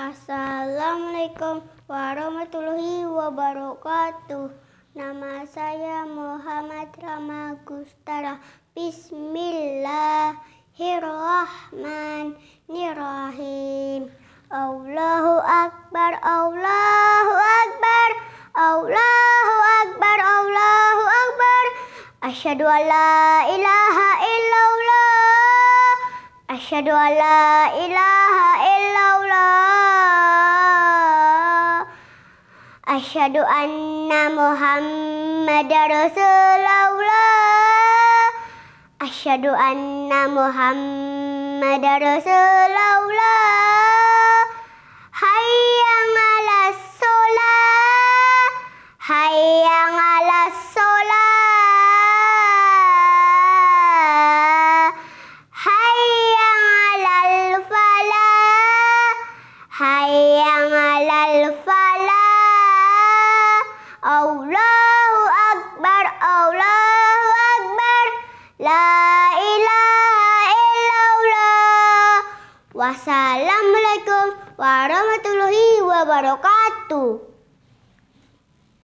Assalamualaikum warahmatullahi wabarakatuh. Nama saya Muhammad Rama Gustara. Bismillahirrahmanirrahim. Allahu Akbar, Allahu Akbar, Allahu Akbar, Allahu Akbar. Asyhadu alla ilaha illallah. Asyhadu alla ilaha Asyhadu anna Muhammadar Rasulullah Asyhadu anna Muhammadar Rasulullah Hayya 'alas shalah Hayya 'alas shalah Hayya 'alal falah Hayya Allahu Akbar, Allahu Akbar. La ilaha illallah. Wassalamualaikum warahmatullahi wabarakatuh.